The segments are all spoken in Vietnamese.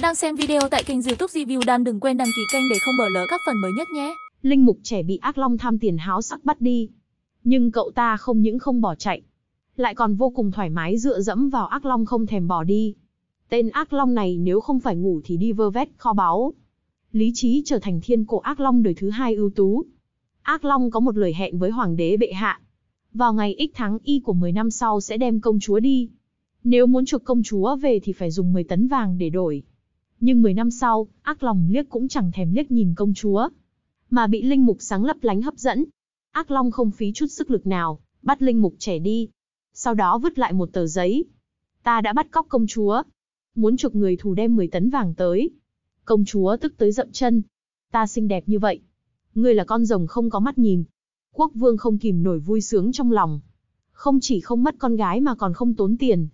bạn đang xem video tại kênh youtube Review Dan đừng quên đăng ký kênh để không bỏ lỡ các phần mới nhất nhé. Linh mục trẻ bị ác long tham tiền háo sắc bắt đi. Nhưng cậu ta không những không bỏ chạy, lại còn vô cùng thoải mái dựa dẫm vào ác long không thèm bỏ đi. Tên ác long này nếu không phải ngủ thì đi vơ vét kho báu. Lý trí trở thành thiên cổ ác long đời thứ hai ưu tú. Ác long có một lời hẹn với hoàng đế bệ hạ. Vào ngày ích tháng y của 10 năm sau sẽ đem công chúa đi. Nếu muốn chuộc công chúa về thì phải dùng 10 tấn vàng để đổi nhưng 10 năm sau, ác lòng liếc cũng chẳng thèm liếc nhìn công chúa, mà bị linh mục sáng lấp lánh hấp dẫn. Ác long không phí chút sức lực nào, bắt linh mục trẻ đi. Sau đó vứt lại một tờ giấy. Ta đã bắt cóc công chúa. Muốn chuộc người thù đem 10 tấn vàng tới. Công chúa tức tới dậm chân. Ta xinh đẹp như vậy. Ngươi là con rồng không có mắt nhìn. Quốc vương không kìm nổi vui sướng trong lòng. Không chỉ không mất con gái mà còn không tốn tiền.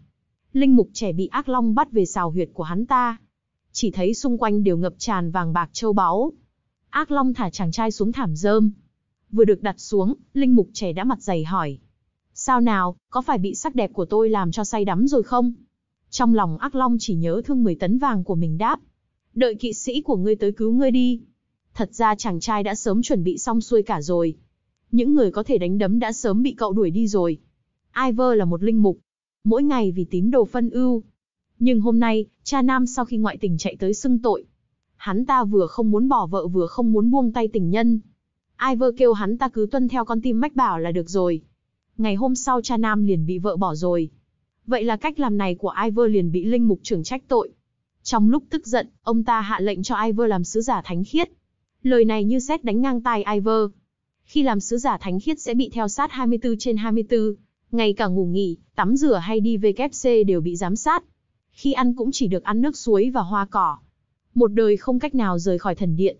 Linh mục trẻ bị ác long bắt về xào huyệt của hắn ta, chỉ thấy xung quanh đều ngập tràn vàng bạc châu báu. Ác Long thả chàng trai xuống thảm rơm. Vừa được đặt xuống, Linh Mục trẻ đã mặt dày hỏi. Sao nào, có phải bị sắc đẹp của tôi làm cho say đắm rồi không? Trong lòng Ác Long chỉ nhớ thương 10 tấn vàng của mình đáp. Đợi kỵ sĩ của ngươi tới cứu ngươi đi. Thật ra chàng trai đã sớm chuẩn bị xong xuôi cả rồi. Những người có thể đánh đấm đã sớm bị cậu đuổi đi rồi. Ivor là một linh mục. Mỗi ngày vì tín đồ phân ưu, nhưng hôm nay, cha Nam sau khi ngoại tình chạy tới xưng tội. Hắn ta vừa không muốn bỏ vợ vừa không muốn buông tay tình nhân. Ai vơ kêu hắn ta cứ tuân theo con tim mách bảo là được rồi. Ngày hôm sau cha Nam liền bị vợ bỏ rồi. Vậy là cách làm này của Ivor liền bị linh mục trưởng trách tội. Trong lúc tức giận, ông ta hạ lệnh cho Ivor làm sứ giả thánh khiết. Lời này như xét đánh ngang tai Ivor. Khi làm sứ giả thánh khiết sẽ bị theo sát 24 trên 24, ngay cả ngủ nghỉ, tắm rửa hay đi WC đều bị giám sát khi ăn cũng chỉ được ăn nước suối và hoa cỏ. Một đời không cách nào rời khỏi thần điện.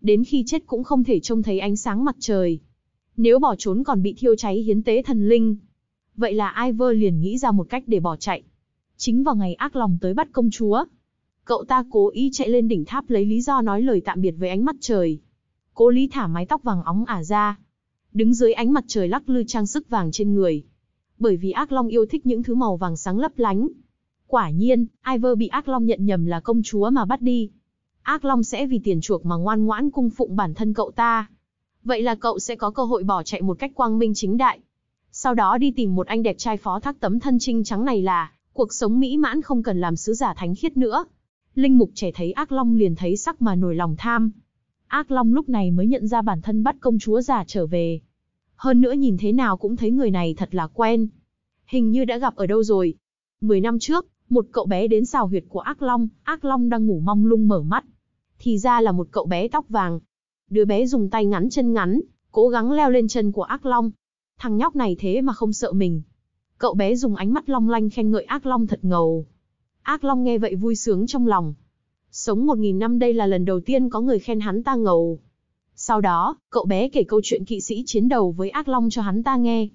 Đến khi chết cũng không thể trông thấy ánh sáng mặt trời. Nếu bỏ trốn còn bị thiêu cháy hiến tế thần linh. Vậy là Ivor liền nghĩ ra một cách để bỏ chạy. Chính vào ngày ác lòng tới bắt công chúa. Cậu ta cố ý chạy lên đỉnh tháp lấy lý do nói lời tạm biệt với ánh mặt trời. Cố lý thả mái tóc vàng óng ả ra. Đứng dưới ánh mặt trời lắc lư trang sức vàng trên người. Bởi vì ác long yêu thích những thứ màu vàng sáng lấp lánh, Quả nhiên, Ivor bị Ác Long nhận nhầm là công chúa mà bắt đi. Ác Long sẽ vì tiền chuộc mà ngoan ngoãn cung phụng bản thân cậu ta. Vậy là cậu sẽ có cơ hội bỏ chạy một cách quang minh chính đại. Sau đó đi tìm một anh đẹp trai phó thác tấm thân trinh trắng này là, cuộc sống mỹ mãn không cần làm sứ giả thánh khiết nữa. Linh Mục trẻ thấy Ác Long liền thấy sắc mà nổi lòng tham. Ác Long lúc này mới nhận ra bản thân bắt công chúa giả trở về. Hơn nữa nhìn thế nào cũng thấy người này thật là quen. Hình như đã gặp ở đâu rồi. Mười năm trước, một cậu bé đến xào huyệt của Ác Long, Ác Long đang ngủ mong lung mở mắt. Thì ra là một cậu bé tóc vàng. Đứa bé dùng tay ngắn chân ngắn, cố gắng leo lên chân của Ác Long. Thằng nhóc này thế mà không sợ mình. Cậu bé dùng ánh mắt long lanh khen ngợi Ác Long thật ngầu. Ác Long nghe vậy vui sướng trong lòng. Sống một nghìn năm đây là lần đầu tiên có người khen hắn ta ngầu. Sau đó, cậu bé kể câu chuyện kỵ sĩ chiến đầu với Ác Long cho hắn ta nghe.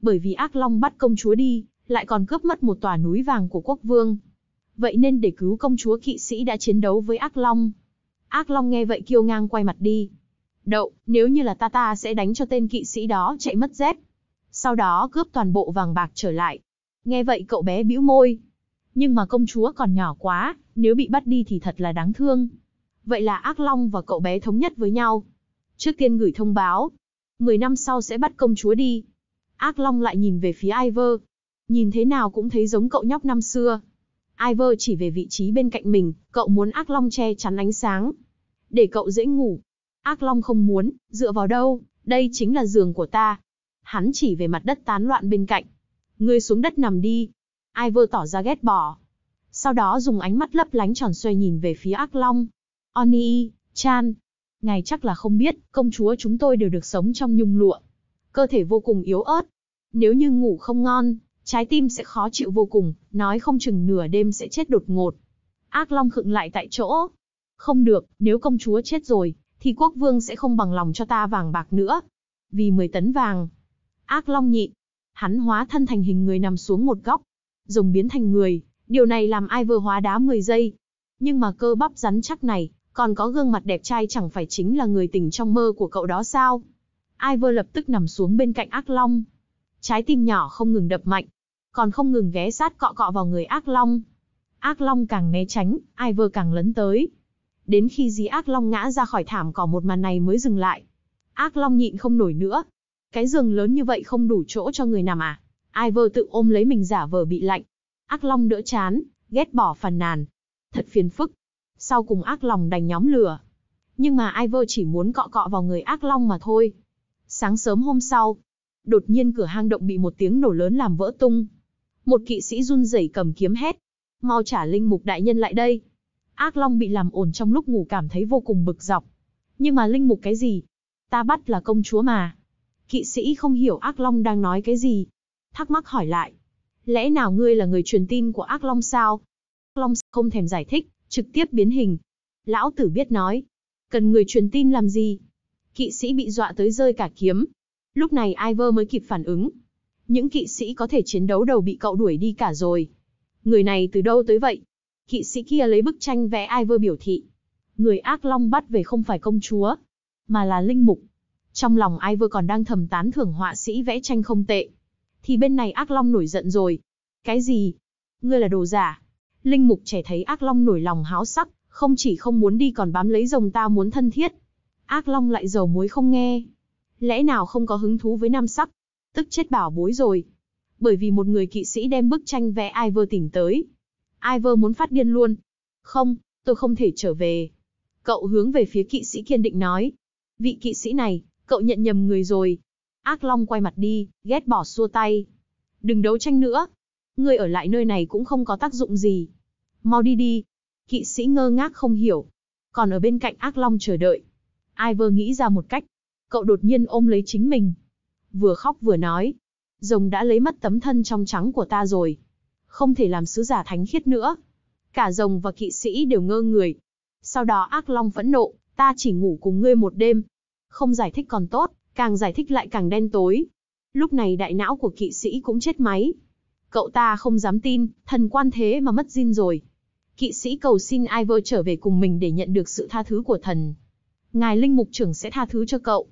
Bởi vì Ác Long bắt công chúa đi, lại còn cướp mất một tòa núi vàng của quốc vương. Vậy nên để cứu công chúa kỵ sĩ đã chiến đấu với Ác Long. Ác Long nghe vậy kiêu ngang quay mặt đi. Đậu, nếu như là ta ta sẽ đánh cho tên kỵ sĩ đó chạy mất dép. Sau đó cướp toàn bộ vàng bạc trở lại. Nghe vậy cậu bé bĩu môi. Nhưng mà công chúa còn nhỏ quá, nếu bị bắt đi thì thật là đáng thương. Vậy là Ác Long và cậu bé thống nhất với nhau. Trước tiên gửi thông báo, 10 năm sau sẽ bắt công chúa đi. Ác Long lại nhìn về phía Ivor, nhìn thế nào cũng thấy giống cậu nhóc năm xưa. Ivor chỉ về vị trí bên cạnh mình, cậu muốn ác long che chắn ánh sáng. Để cậu dễ ngủ. Ác long không muốn, dựa vào đâu, đây chính là giường của ta. Hắn chỉ về mặt đất tán loạn bên cạnh. Ngươi xuống đất nằm đi. Ivor tỏ ra ghét bỏ. Sau đó dùng ánh mắt lấp lánh tròn xoay nhìn về phía ác long. Oni, Chan. Ngài chắc là không biết, công chúa chúng tôi đều được sống trong nhung lụa. Cơ thể vô cùng yếu ớt. Nếu như ngủ không ngon, Trái tim sẽ khó chịu vô cùng, nói không chừng nửa đêm sẽ chết đột ngột. Ác Long khựng lại tại chỗ. Không được, nếu công chúa chết rồi, thì quốc vương sẽ không bằng lòng cho ta vàng bạc nữa. Vì 10 tấn vàng. Ác Long nhị. Hắn hóa thân thành hình người nằm xuống một góc. Rồng biến thành người, điều này làm ai vừa hóa đá 10 giây. Nhưng mà cơ bắp rắn chắc này, còn có gương mặt đẹp trai chẳng phải chính là người tình trong mơ của cậu đó sao? Ivor lập tức nằm xuống bên cạnh ác long. Trái tim nhỏ không ngừng đập mạnh, còn không ngừng ghé sát cọ cọ vào người ác long. Ác long càng né tránh, ai Ivor càng lấn tới. Đến khi dì ác long ngã ra khỏi thảm cỏ một màn này mới dừng lại. Ác long nhịn không nổi nữa. Cái giường lớn như vậy không đủ chỗ cho người nằm à? ai Ivor tự ôm lấy mình giả vờ bị lạnh. Ác long đỡ chán, ghét bỏ phần nàn. Thật phiền phức. Sau cùng ác long đành nhóm lửa. Nhưng mà ai vơ chỉ muốn cọ cọ vào người ác long mà thôi. Sáng sớm hôm sau, đột nhiên cửa hang động bị một tiếng nổ lớn làm vỡ tung. Một kỵ sĩ run rẩy cầm kiếm hét. Mau trả linh mục đại nhân lại đây. Ác Long bị làm ổn trong lúc ngủ cảm thấy vô cùng bực dọc. Nhưng mà linh mục cái gì? Ta bắt là công chúa mà. Kỵ sĩ không hiểu Ác Long đang nói cái gì. Thắc mắc hỏi lại. Lẽ nào ngươi là người truyền tin của Ác Long sao? Ác Long không thèm giải thích, trực tiếp biến hình. Lão tử biết nói. Cần người truyền tin làm gì? Kỵ sĩ bị dọa tới rơi cả kiếm. Lúc này Ivor mới kịp phản ứng, những kỵ sĩ có thể chiến đấu đầu bị cậu đuổi đi cả rồi. Người này từ đâu tới vậy? Kỵ sĩ kia lấy bức tranh vẽ Ivor biểu thị. Người ác long bắt về không phải công chúa, mà là linh mục. Trong lòng Ivor còn đang thầm tán thưởng họa sĩ vẽ tranh không tệ. Thì bên này ác long nổi giận rồi. Cái gì? Ngươi là đồ giả. Linh mục trẻ thấy ác long nổi lòng háo sắc, không chỉ không muốn đi còn bám lấy rồng ta muốn thân thiết. Ác long lại dầu muối không nghe. Lẽ nào không có hứng thú với nam sắc? tức chết bảo bối rồi. Bởi vì một người kỵ sĩ đem bức tranh vẽ Ivor tỉnh tới. Ivor muốn phát điên luôn. Không, tôi không thể trở về. Cậu hướng về phía kỵ sĩ kiên định nói. Vị kỵ sĩ này, cậu nhận nhầm người rồi. Ác Long quay mặt đi, ghét bỏ xua tay. Đừng đấu tranh nữa. Người ở lại nơi này cũng không có tác dụng gì. Mau đi đi. Kỵ sĩ ngơ ngác không hiểu. Còn ở bên cạnh Ác Long chờ đợi. Ivor nghĩ ra một cách. Cậu đột nhiên ôm lấy chính mình, vừa khóc vừa nói. Rồng đã lấy mất tấm thân trong trắng của ta rồi. Không thể làm sứ giả thánh khiết nữa. Cả rồng và kỵ sĩ đều ngơ người. Sau đó ác long phẫn nộ, ta chỉ ngủ cùng ngươi một đêm. Không giải thích còn tốt, càng giải thích lại càng đen tối. Lúc này đại não của kỵ sĩ cũng chết máy. Cậu ta không dám tin, thần quan thế mà mất zin rồi. Kỵ sĩ cầu xin Ivor trở về cùng mình để nhận được sự tha thứ của thần. Ngài linh mục trưởng sẽ tha thứ cho cậu.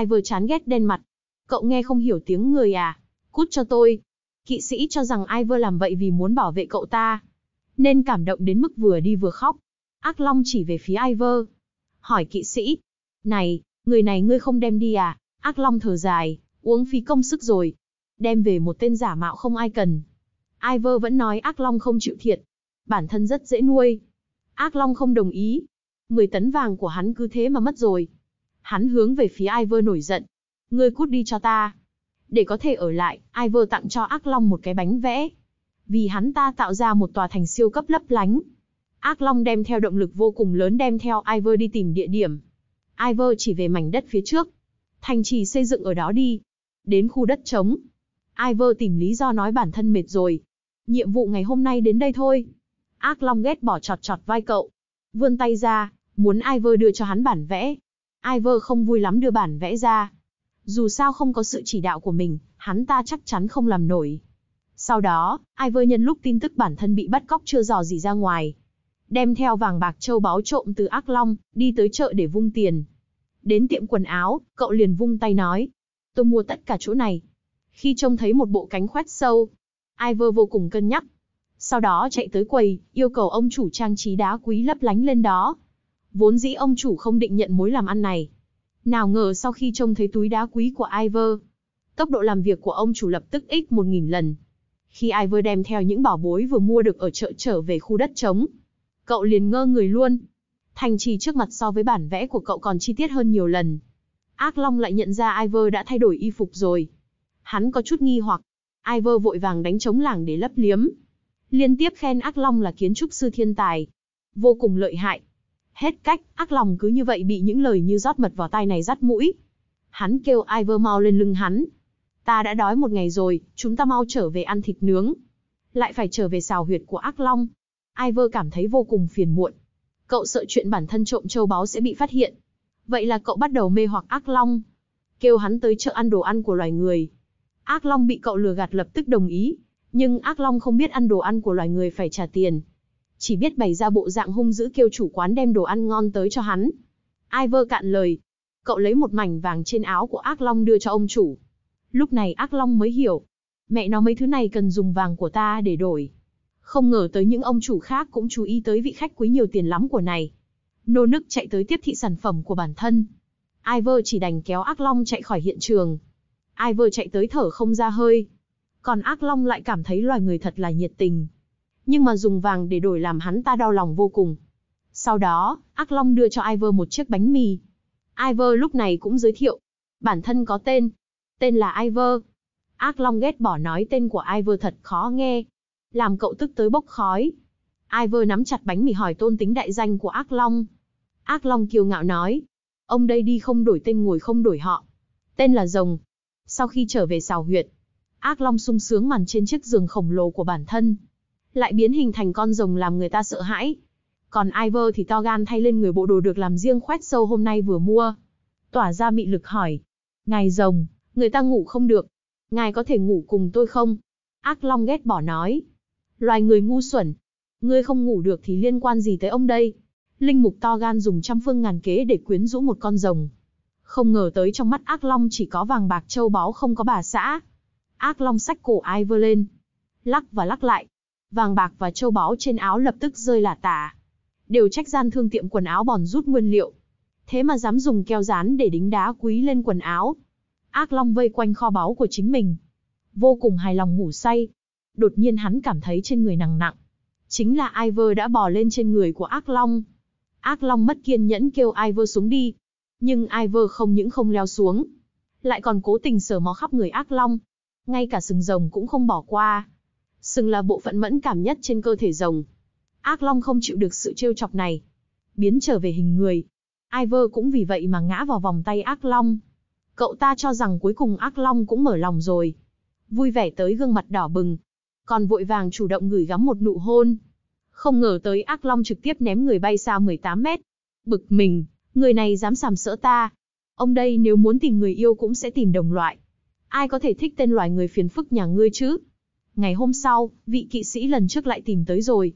Ivor chán ghét đen mặt, Cậu nghe không hiểu tiếng người à? Cút cho tôi. Kỵ sĩ cho rằng Ivor làm vậy vì muốn bảo vệ cậu ta. Nên cảm động đến mức vừa đi vừa khóc. Ác Long chỉ về phía Ivor. Hỏi kỵ sĩ. Này, người này ngươi không đem đi à? Ác Long thở dài, uống phí công sức rồi. Đem về một tên giả mạo không ai cần. Ivor vẫn nói Ác Long không chịu thiệt. Bản thân rất dễ nuôi. Ác Long không đồng ý. 10 tấn vàng của hắn cứ thế mà mất rồi. Hắn hướng về phía Ivor nổi giận, ngươi cút đi cho ta. Để có thể ở lại, Ivor tặng cho Ác Long một cái bánh vẽ. Vì hắn ta tạo ra một tòa thành siêu cấp lấp lánh. Ác Long đem theo động lực vô cùng lớn đem theo Ivor đi tìm địa điểm. Ivor chỉ về mảnh đất phía trước. Thành trì xây dựng ở đó đi. Đến khu đất trống. Ivor tìm lý do nói bản thân mệt rồi. Nhiệm vụ ngày hôm nay đến đây thôi. Ác Long ghét bỏ chọt chọt vai cậu. Vươn tay ra, muốn Ivor đưa cho hắn bản vẽ. Ivor không vui lắm đưa bản vẽ ra. Dù sao không có sự chỉ đạo của mình, hắn ta chắc chắn không làm nổi. Sau đó, Iver nhân lúc tin tức bản thân bị bắt cóc chưa dò gì ra ngoài. Đem theo vàng bạc châu báu trộm từ Ác Long, đi tới chợ để vung tiền. Đến tiệm quần áo, cậu liền vung tay nói. Tôi mua tất cả chỗ này. Khi trông thấy một bộ cánh khoét sâu, Iver vô cùng cân nhắc. Sau đó chạy tới quầy, yêu cầu ông chủ trang trí đá quý lấp lánh lên đó. Vốn dĩ ông chủ không định nhận mối làm ăn này, nào ngờ sau khi trông thấy túi đá quý của Ivor, tốc độ làm việc của ông chủ lập tức x một nghìn lần. Khi Ivor đem theo những bảo bối vừa mua được ở chợ trở về khu đất trống, cậu liền ngơ người luôn. Thành trì trước mặt so với bản vẽ của cậu còn chi tiết hơn nhiều lần. Ác Long lại nhận ra Ivor đã thay đổi y phục rồi. Hắn có chút nghi hoặc, Ivor vội vàng đánh trống làng để lấp liếm. Liên tiếp khen Ác Long là kiến trúc sư thiên tài. Vô cùng lợi hại, Hết cách, ác lòng cứ như vậy bị những lời như rót mật vào tai này dắt mũi. Hắn kêu Ivor mau lên lưng hắn. Ta đã đói một ngày rồi, chúng ta mau trở về ăn thịt nướng. Lại phải trở về xào huyệt của ác long. Ivor cảm thấy vô cùng phiền muộn. Cậu sợ chuyện bản thân trộm châu báu sẽ bị phát hiện. Vậy là cậu bắt đầu mê hoặc ác long. Kêu hắn tới chợ ăn đồ ăn của loài người. Ác long bị cậu lừa gạt lập tức đồng ý. Nhưng ác long không biết ăn đồ ăn của loài người phải trả tiền chỉ biết bày ra bộ dạng hung dữ kêu chủ quán đem đồ ăn ngon tới cho hắn. Ai cạn lời. Cậu lấy một mảnh vàng trên áo của Ác Long đưa cho ông chủ. Lúc này Ác Long mới hiểu. Mẹ nó mấy thứ này cần dùng vàng của ta để đổi. Không ngờ tới những ông chủ khác cũng chú ý tới vị khách quý nhiều tiền lắm của này. Nô nức chạy tới tiếp thị sản phẩm của bản thân. Ivor chỉ đành kéo Ác Long chạy khỏi hiện trường. Ivor chạy tới thở không ra hơi. Còn Ác Long lại cảm thấy loài người thật là nhiệt tình, nhưng mà dùng vàng để đổi làm hắn ta đau lòng vô cùng. Sau đó, Ác Long đưa cho Ivor một chiếc bánh mì. Ivor lúc này cũng giới thiệu. Bản thân có tên. Tên là Ivor. Ác Long ghét bỏ nói tên của Ivor thật khó nghe. Làm cậu tức tới bốc khói. Ivor nắm chặt bánh mì hỏi tôn tính đại danh của Ác Long. Ác Long kiêu ngạo nói. Ông đây đi không đổi tên ngồi không đổi họ. Tên là Rồng. Sau khi trở về xào huyệt, Ác Long sung sướng màn trên chiếc giường khổng lồ của bản thân, lại biến hình thành con rồng làm người ta sợ hãi. Còn Ivor thì to gan thay lên người bộ đồ được làm riêng khoét sâu hôm nay vừa mua. Tỏa ra mị lực hỏi. Ngài rồng, người ta ngủ không được. Ngài có thể ngủ cùng tôi không? Ác Long ghét bỏ nói. Loài người ngu xuẩn. Ngươi không ngủ được thì liên quan gì tới ông đây? Linh mục to gan dùng trăm phương ngàn kế để quyến rũ một con rồng. Không ngờ tới trong mắt Ác Long chỉ có vàng bạc châu báu không có bà xã. Ác Long sách cổ Ivor lên. Lắc và lắc lại, vàng bạc và châu báu trên áo lập tức rơi lả tả. Đều trách gian thương tiệm quần áo bòn rút nguyên liệu. Thế mà dám dùng keo dán để đính đá quý lên quần áo. Ác Long vây quanh kho báu của chính mình. Vô cùng hài lòng ngủ say. Đột nhiên hắn cảm thấy trên người nặng nặng. Chính là Ivor đã bò lên trên người của Ác Long. Ác Long mất kiên nhẫn kêu Ivor xuống đi. Nhưng Ivor không những không leo xuống. Lại còn cố tình sờ mó khắp người Ác Long. Ngay cả sừng rồng cũng không bỏ qua sừng là bộ phận mẫn cảm nhất trên cơ thể rồng. Ác Long không chịu được sự trêu chọc này, biến trở về hình người. Ivor cũng vì vậy mà ngã vào vòng tay Ác Long. Cậu ta cho rằng cuối cùng Ác Long cũng mở lòng rồi. Vui vẻ tới gương mặt đỏ bừng, còn vội vàng chủ động gửi gắm một nụ hôn. Không ngờ tới Ác Long trực tiếp ném người bay xa 18 mét. Bực mình, người này dám sàm sỡ ta. Ông đây nếu muốn tìm người yêu cũng sẽ tìm đồng loại. Ai có thể thích tên loài người phiền phức nhà ngươi chứ? Ngày hôm sau, vị kỵ sĩ lần trước lại tìm tới rồi.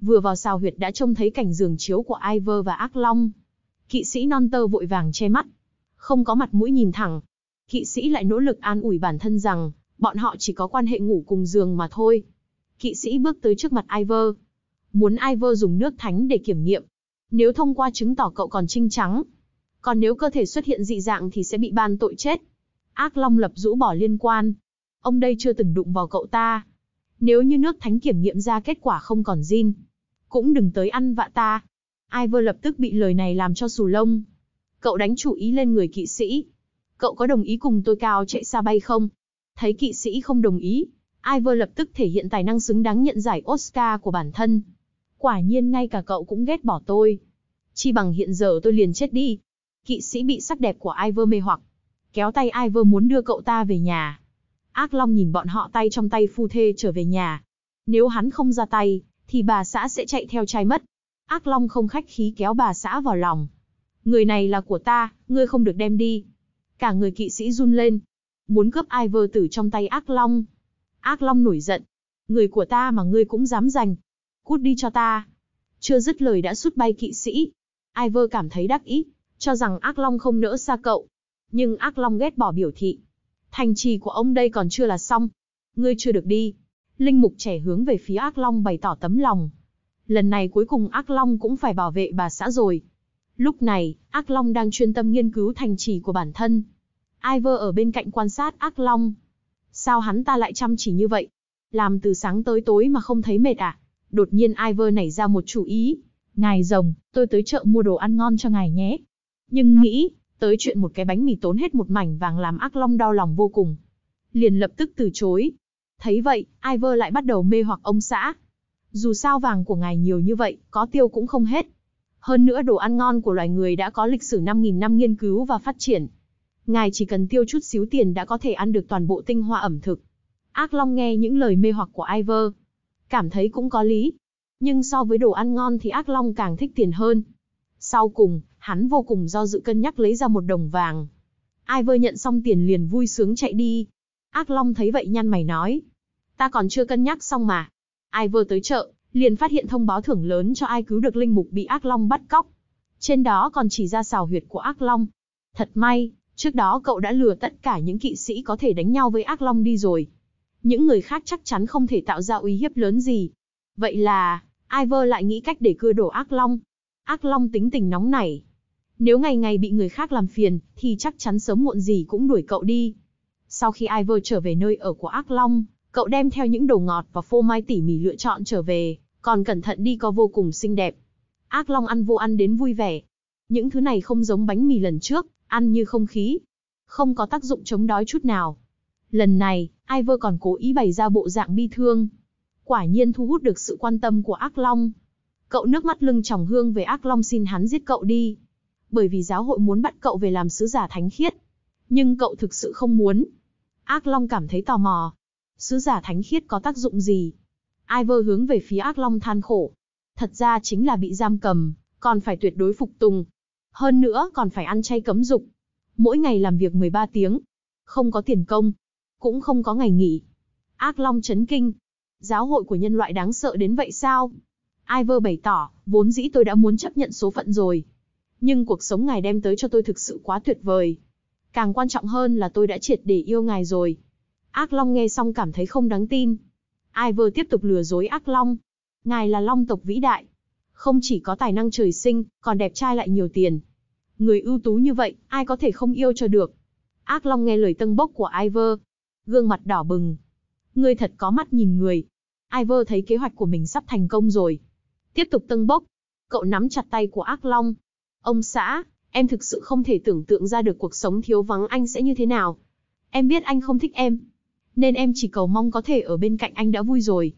Vừa vào xào huyệt đã trông thấy cảnh giường chiếu của Ivor và Ác Long. Kỵ sĩ non tơ vội vàng che mắt. Không có mặt mũi nhìn thẳng. Kỵ sĩ lại nỗ lực an ủi bản thân rằng, bọn họ chỉ có quan hệ ngủ cùng giường mà thôi. Kỵ sĩ bước tới trước mặt Ivor. Muốn Ivor dùng nước thánh để kiểm nghiệm. Nếu thông qua chứng tỏ cậu còn trinh trắng. Còn nếu cơ thể xuất hiện dị dạng thì sẽ bị ban tội chết. Ác Long lập rũ bỏ liên quan, ông đây chưa từng đụng vào cậu ta. Nếu như nước thánh kiểm nghiệm ra kết quả không còn zin, cũng đừng tới ăn vạ ta. Ivor lập tức bị lời này làm cho sù lông. Cậu đánh chủ ý lên người kỵ sĩ. Cậu có đồng ý cùng tôi cao chạy xa bay không? Thấy kỵ sĩ không đồng ý, Ivor lập tức thể hiện tài năng xứng đáng nhận giải Oscar của bản thân. Quả nhiên ngay cả cậu cũng ghét bỏ tôi. Chi bằng hiện giờ tôi liền chết đi. Kỵ sĩ bị sắc đẹp của Ivor mê hoặc. Kéo tay Ivor muốn đưa cậu ta về nhà. Ác Long nhìn bọn họ tay trong tay phu thê trở về nhà. Nếu hắn không ra tay, thì bà xã sẽ chạy theo trai mất. Ác Long không khách khí kéo bà xã vào lòng. Người này là của ta, ngươi không được đem đi. Cả người kỵ sĩ run lên. Muốn cướp ai vơ tử trong tay Ác Long. Ác Long nổi giận. Người của ta mà ngươi cũng dám giành. Cút đi cho ta. Chưa dứt lời đã sút bay kỵ sĩ. Ai vơ cảm thấy đắc ý, cho rằng Ác Long không nỡ xa cậu. Nhưng Ác Long ghét bỏ biểu thị, Thành trì của ông đây còn chưa là xong. Ngươi chưa được đi. Linh mục trẻ hướng về phía Ác Long bày tỏ tấm lòng. Lần này cuối cùng Ác Long cũng phải bảo vệ bà xã rồi. Lúc này, Ác Long đang chuyên tâm nghiên cứu thành trì của bản thân. Ivor ở bên cạnh quan sát Ác Long. Sao hắn ta lại chăm chỉ như vậy? Làm từ sáng tới tối mà không thấy mệt à? Đột nhiên Ivor nảy ra một chủ ý. Ngài rồng, tôi tới chợ mua đồ ăn ngon cho ngài nhé. Nhưng nghĩ, Tới chuyện một cái bánh mì tốn hết một mảnh vàng làm ác long đau lòng vô cùng. Liền lập tức từ chối. Thấy vậy, Iver lại bắt đầu mê hoặc ông xã. Dù sao vàng của ngài nhiều như vậy, có tiêu cũng không hết. Hơn nữa đồ ăn ngon của loài người đã có lịch sử 5.000 năm nghiên cứu và phát triển. Ngài chỉ cần tiêu chút xíu tiền đã có thể ăn được toàn bộ tinh hoa ẩm thực. Ác Long nghe những lời mê hoặc của Iver. Cảm thấy cũng có lý. Nhưng so với đồ ăn ngon thì Ác Long càng thích tiền hơn. Sau cùng, hắn vô cùng do dự cân nhắc lấy ra một đồng vàng. Ai vơi nhận xong tiền liền vui sướng chạy đi. Ác Long thấy vậy nhăn mày nói. Ta còn chưa cân nhắc xong mà. Ai vơ tới chợ, liền phát hiện thông báo thưởng lớn cho ai cứu được linh mục bị Ác Long bắt cóc. Trên đó còn chỉ ra xào huyệt của Ác Long. Thật may, trước đó cậu đã lừa tất cả những kỵ sĩ có thể đánh nhau với Ác Long đi rồi. Những người khác chắc chắn không thể tạo ra uy hiếp lớn gì. Vậy là, Ivor lại nghĩ cách để cưa đổ Ác Long. Ác Long tính tình nóng nảy, nếu ngày ngày bị người khác làm phiền, thì chắc chắn sớm muộn gì cũng đuổi cậu đi. Sau khi Ivor trở về nơi ở của Ác Long, cậu đem theo những đồ ngọt và phô mai tỉ mỉ lựa chọn trở về, còn cẩn thận đi có vô cùng xinh đẹp. Ác Long ăn vô ăn đến vui vẻ. Những thứ này không giống bánh mì lần trước, ăn như không khí. Không có tác dụng chống đói chút nào. Lần này, Ivor còn cố ý bày ra bộ dạng bi thương. Quả nhiên thu hút được sự quan tâm của Ác Long. Cậu nước mắt lưng tròng hương về Ác Long xin hắn giết cậu đi bởi vì giáo hội muốn bắt cậu về làm sứ giả thánh khiết. Nhưng cậu thực sự không muốn. Ác Long cảm thấy tò mò. Sứ giả thánh khiết có tác dụng gì? Ivor hướng về phía Ác Long than khổ. Thật ra chính là bị giam cầm, còn phải tuyệt đối phục tùng. Hơn nữa còn phải ăn chay cấm dục. Mỗi ngày làm việc 13 tiếng. Không có tiền công. Cũng không có ngày nghỉ. Ác Long chấn kinh. Giáo hội của nhân loại đáng sợ đến vậy sao? Ivor bày tỏ, vốn dĩ tôi đã muốn chấp nhận số phận rồi nhưng cuộc sống ngài đem tới cho tôi thực sự quá tuyệt vời. Càng quan trọng hơn là tôi đã triệt để yêu ngài rồi. Ác Long nghe xong cảm thấy không đáng tin. Ai vừa tiếp tục lừa dối Ác Long. Ngài là Long tộc vĩ đại. Không chỉ có tài năng trời sinh, còn đẹp trai lại nhiều tiền. Người ưu tú như vậy, ai có thể không yêu cho được. Ác Long nghe lời tâng bốc của Ivor. Gương mặt đỏ bừng. người thật có mắt nhìn người. Ivor thấy kế hoạch của mình sắp thành công rồi. Tiếp tục tâng bốc. Cậu nắm chặt tay của Ác Long, Ông xã, em thực sự không thể tưởng tượng ra được cuộc sống thiếu vắng anh sẽ như thế nào. Em biết anh không thích em, nên em chỉ cầu mong có thể ở bên cạnh anh đã vui rồi.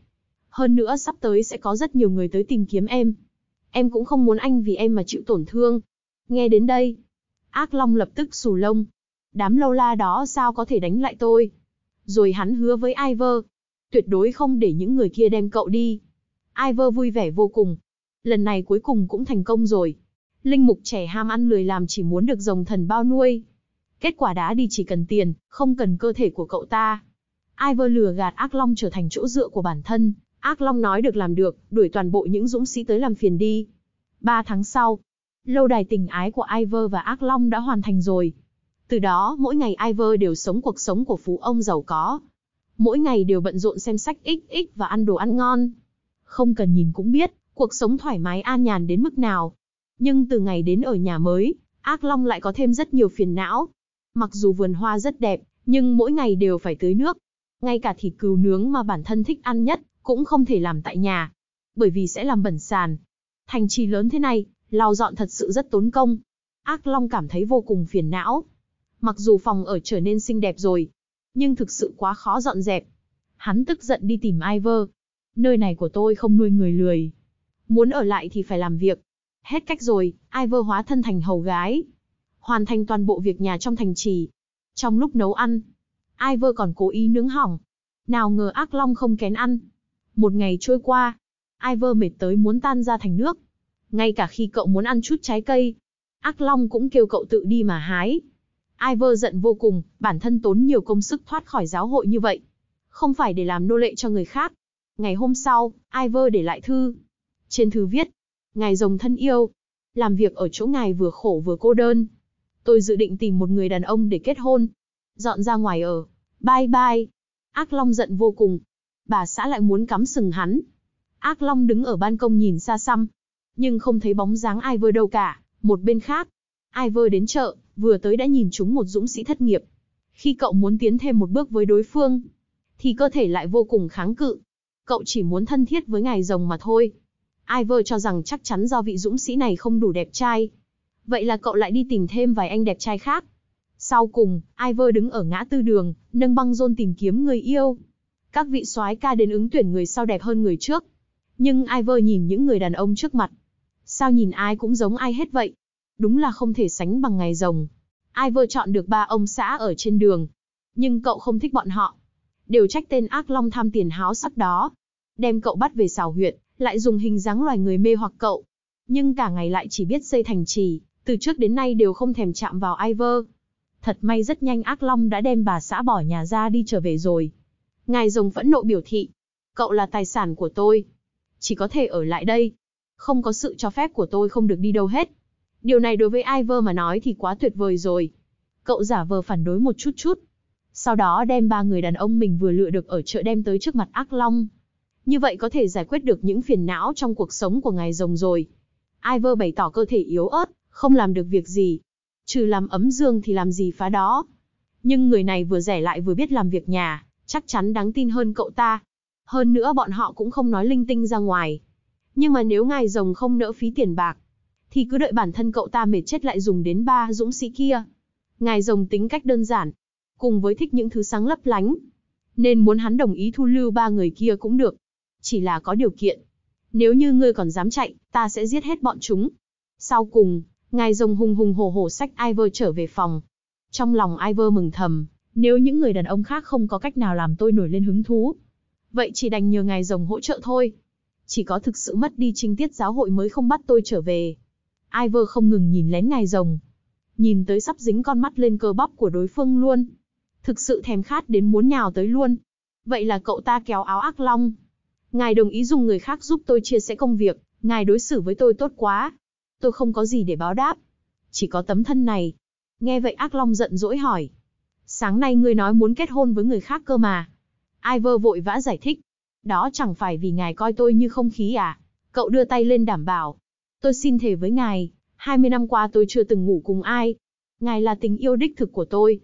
Hơn nữa sắp tới sẽ có rất nhiều người tới tìm kiếm em. Em cũng không muốn anh vì em mà chịu tổn thương. Nghe đến đây, ác long lập tức xù lông. Đám lâu la đó sao có thể đánh lại tôi? Rồi hắn hứa với Ivor, tuyệt đối không để những người kia đem cậu đi. Ivor vui vẻ vô cùng. Lần này cuối cùng cũng thành công rồi linh mục trẻ ham ăn lười làm chỉ muốn được rồng thần bao nuôi. Kết quả đã đi chỉ cần tiền, không cần cơ thể của cậu ta. Ai vơ lừa gạt ác long trở thành chỗ dựa của bản thân, ác long nói được làm được, đuổi toàn bộ những dũng sĩ tới làm phiền đi. Ba tháng sau, lâu đài tình ái của Ivor và ác long đã hoàn thành rồi. Từ đó, mỗi ngày Ivor đều sống cuộc sống của phú ông giàu có. Mỗi ngày đều bận rộn xem sách XX và ăn đồ ăn ngon. Không cần nhìn cũng biết, cuộc sống thoải mái an nhàn đến mức nào. Nhưng từ ngày đến ở nhà mới, ác long lại có thêm rất nhiều phiền não. Mặc dù vườn hoa rất đẹp, nhưng mỗi ngày đều phải tưới nước. Ngay cả thịt cừu nướng mà bản thân thích ăn nhất, cũng không thể làm tại nhà. Bởi vì sẽ làm bẩn sàn. Thành trì lớn thế này, lau dọn thật sự rất tốn công. Ác long cảm thấy vô cùng phiền não. Mặc dù phòng ở trở nên xinh đẹp rồi, nhưng thực sự quá khó dọn dẹp. Hắn tức giận đi tìm Ivor. Nơi này của tôi không nuôi người lười. Muốn ở lại thì phải làm việc, Hết cách rồi, ai vơ hóa thân thành hầu gái. Hoàn thành toàn bộ việc nhà trong thành trì. Trong lúc nấu ăn, ai vơ còn cố ý nướng hỏng. Nào ngờ ác long không kén ăn. Một ngày trôi qua, ai vơ mệt tới muốn tan ra thành nước. Ngay cả khi cậu muốn ăn chút trái cây, ác long cũng kêu cậu tự đi mà hái. Ai vơ giận vô cùng, bản thân tốn nhiều công sức thoát khỏi giáo hội như vậy. Không phải để làm nô lệ cho người khác. Ngày hôm sau, Ivor để lại thư. Trên thư viết, Ngài rồng thân yêu, làm việc ở chỗ ngài vừa khổ vừa cô đơn. Tôi dự định tìm một người đàn ông để kết hôn. Dọn ra ngoài ở. Bye bye. Ác Long giận vô cùng. Bà xã lại muốn cắm sừng hắn. Ác Long đứng ở ban công nhìn xa xăm. Nhưng không thấy bóng dáng ai vơ đâu cả. Một bên khác, ai vơ đến chợ, vừa tới đã nhìn chúng một dũng sĩ thất nghiệp. Khi cậu muốn tiến thêm một bước với đối phương, thì cơ thể lại vô cùng kháng cự. Cậu chỉ muốn thân thiết với ngài rồng mà thôi. Iver cho rằng chắc chắn do vị dũng sĩ này không đủ đẹp trai. Vậy là cậu lại đi tìm thêm vài anh đẹp trai khác. Sau cùng, Iver đứng ở ngã tư đường, nâng băng rôn tìm kiếm người yêu. Các vị soái ca đến ứng tuyển người sau đẹp hơn người trước. Nhưng Iver nhìn những người đàn ông trước mặt. Sao nhìn ai cũng giống ai hết vậy? Đúng là không thể sánh bằng ngày rồng. Iver chọn được ba ông xã ở trên đường. Nhưng cậu không thích bọn họ. Đều trách tên ác long tham tiền háo sắc đó. Đem cậu bắt về xào huyện lại dùng hình dáng loài người mê hoặc cậu. Nhưng cả ngày lại chỉ biết xây thành trì, từ trước đến nay đều không thèm chạm vào Ivor. Thật may rất nhanh Ác Long đã đem bà xã bỏ nhà ra đi trở về rồi. Ngài rồng phẫn nộ biểu thị, cậu là tài sản của tôi, chỉ có thể ở lại đây. Không có sự cho phép của tôi không được đi đâu hết. Điều này đối với Ivor mà nói thì quá tuyệt vời rồi. Cậu giả vờ phản đối một chút chút, sau đó đem ba người đàn ông mình vừa lựa được ở chợ đem tới trước mặt Ác Long, như vậy có thể giải quyết được những phiền não trong cuộc sống của ngài rồng rồi. Ivor bày tỏ cơ thể yếu ớt, không làm được việc gì. Trừ làm ấm dương thì làm gì phá đó. Nhưng người này vừa rẻ lại vừa biết làm việc nhà, chắc chắn đáng tin hơn cậu ta. Hơn nữa bọn họ cũng không nói linh tinh ra ngoài. Nhưng mà nếu ngài rồng không nỡ phí tiền bạc, thì cứ đợi bản thân cậu ta mệt chết lại dùng đến ba dũng sĩ kia. Ngài rồng tính cách đơn giản, cùng với thích những thứ sáng lấp lánh. Nên muốn hắn đồng ý thu lưu ba người kia cũng được chỉ là có điều kiện. Nếu như ngươi còn dám chạy, ta sẽ giết hết bọn chúng. Sau cùng, ngài rồng hùng hùng hồ hồ sách Ivor trở về phòng. Trong lòng Ivor mừng thầm, nếu những người đàn ông khác không có cách nào làm tôi nổi lên hứng thú. Vậy chỉ đành nhờ ngài rồng hỗ trợ thôi. Chỉ có thực sự mất đi trinh tiết giáo hội mới không bắt tôi trở về. Ivor không ngừng nhìn lén ngài rồng. Nhìn tới sắp dính con mắt lên cơ bắp của đối phương luôn. Thực sự thèm khát đến muốn nhào tới luôn. Vậy là cậu ta kéo áo ác long, Ngài đồng ý dùng người khác giúp tôi chia sẻ công việc, ngài đối xử với tôi tốt quá. Tôi không có gì để báo đáp. Chỉ có tấm thân này. Nghe vậy ác long giận dỗi hỏi. Sáng nay ngươi nói muốn kết hôn với người khác cơ mà. Ivor vội vã giải thích. Đó chẳng phải vì ngài coi tôi như không khí à. Cậu đưa tay lên đảm bảo. Tôi xin thề với ngài, 20 năm qua tôi chưa từng ngủ cùng ai. Ngài là tình yêu đích thực của tôi.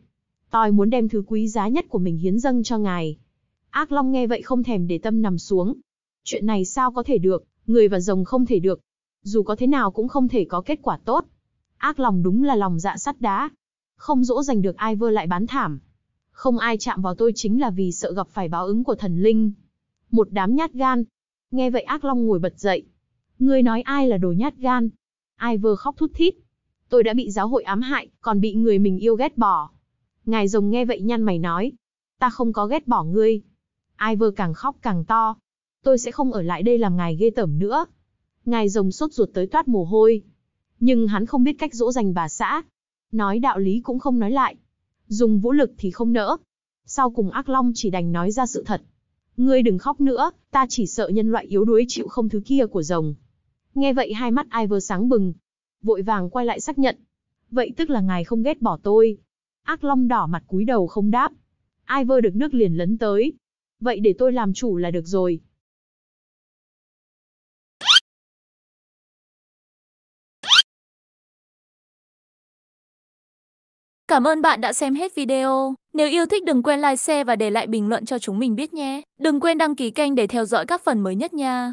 Tôi muốn đem thứ quý giá nhất của mình hiến dâng cho ngài. Ác Long nghe vậy không thèm để tâm nằm xuống. Chuyện này sao có thể được, người và rồng không thể được. Dù có thế nào cũng không thể có kết quả tốt. Ác lòng đúng là lòng dạ sắt đá. Không dỗ dành được ai vơ lại bán thảm. Không ai chạm vào tôi chính là vì sợ gặp phải báo ứng của thần linh. Một đám nhát gan. Nghe vậy ác long ngồi bật dậy. Ngươi nói ai là đồ nhát gan. Ai vơ khóc thút thít. Tôi đã bị giáo hội ám hại, còn bị người mình yêu ghét bỏ. Ngài rồng nghe vậy nhăn mày nói. Ta không có ghét bỏ ngươi, Iver càng khóc càng to. Tôi sẽ không ở lại đây làm ngài ghê tởm nữa. Ngài rồng sốt ruột tới toát mồ hôi. Nhưng hắn không biết cách dỗ dành bà xã. Nói đạo lý cũng không nói lại. Dùng vũ lực thì không nỡ. Sau cùng ác long chỉ đành nói ra sự thật. Ngươi đừng khóc nữa, ta chỉ sợ nhân loại yếu đuối chịu không thứ kia của rồng. Nghe vậy hai mắt Iver sáng bừng. Vội vàng quay lại xác nhận. Vậy tức là ngài không ghét bỏ tôi. Ác long đỏ mặt cúi đầu không đáp. Iver được nước liền lấn tới, vậy để tôi làm chủ là được rồi. Cảm ơn bạn đã xem hết video. Nếu yêu thích đừng quên like, share và để lại bình luận cho chúng mình biết nhé. Đừng quên đăng ký kênh để theo dõi các phần mới nhất nha.